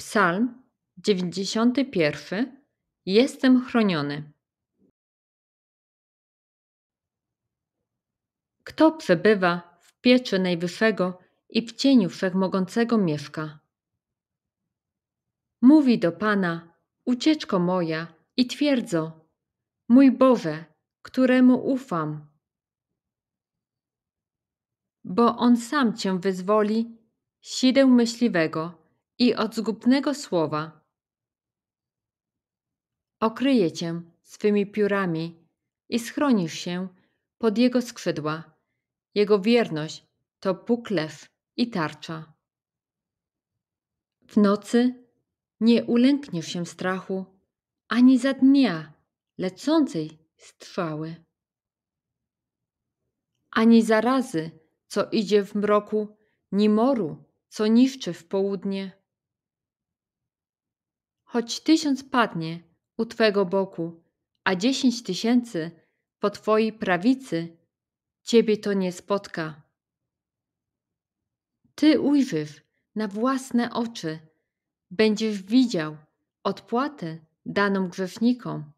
Psalm 91. Jestem chroniony. Kto przebywa w pieczy Najwyższego i w cieniu Wszechmogącego mieszka? Mówi do Pana, ucieczko moja i twierdzo, mój Boże, któremu ufam. Bo On sam Cię wyzwoli, sidę myśliwego i od zgubnego słowa. Okryje cię swymi piórami i schronisz się pod jego skrzydła. Jego wierność to puklew i tarcza. W nocy nie ulękniesz się strachu ani za dnia lecącej strzały, ani zarazy, co idzie w mroku, ni moru, co niszczy w południe Choć tysiąc padnie u Twego boku, a dziesięć tysięcy po Twojej prawicy, Ciebie to nie spotka. Ty ujrzysz na własne oczy, będziesz widział odpłatę daną grzesznikom.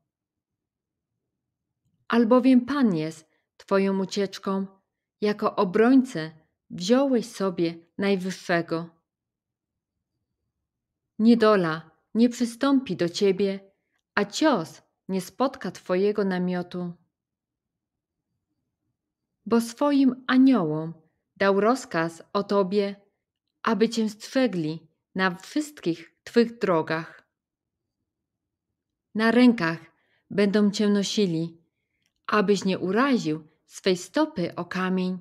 Albowiem Pan jest Twoją ucieczką, jako obrońcę wziąłeś sobie Najwyższego. Niedola nie przystąpi do ciebie, a cios nie spotka twojego namiotu. Bo swoim aniołom dał rozkaz o tobie, aby cię strzegli na wszystkich twych drogach. Na rękach będą cię nosili, abyś nie uraził swej stopy o kamień.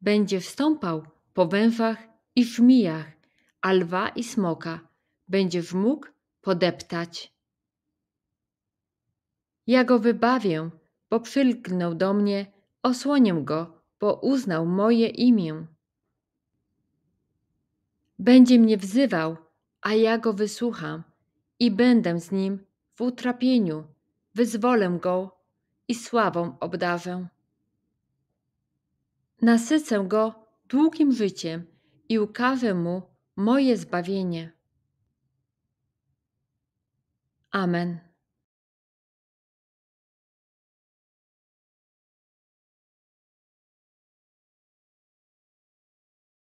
Będzie wstąpał po węfach i szmijach a lwa i smoka będziesz mógł podeptać. Ja go wybawię, bo przylgnął do mnie, osłonię go, bo uznał moje imię. Będzie mnie wzywał, a ja go wysłucham i będę z nim w utrapieniu, wyzwolę go i sławą obdarzę. Nasycę go długim życiem i ukażę mu moje zbawienie. Amen.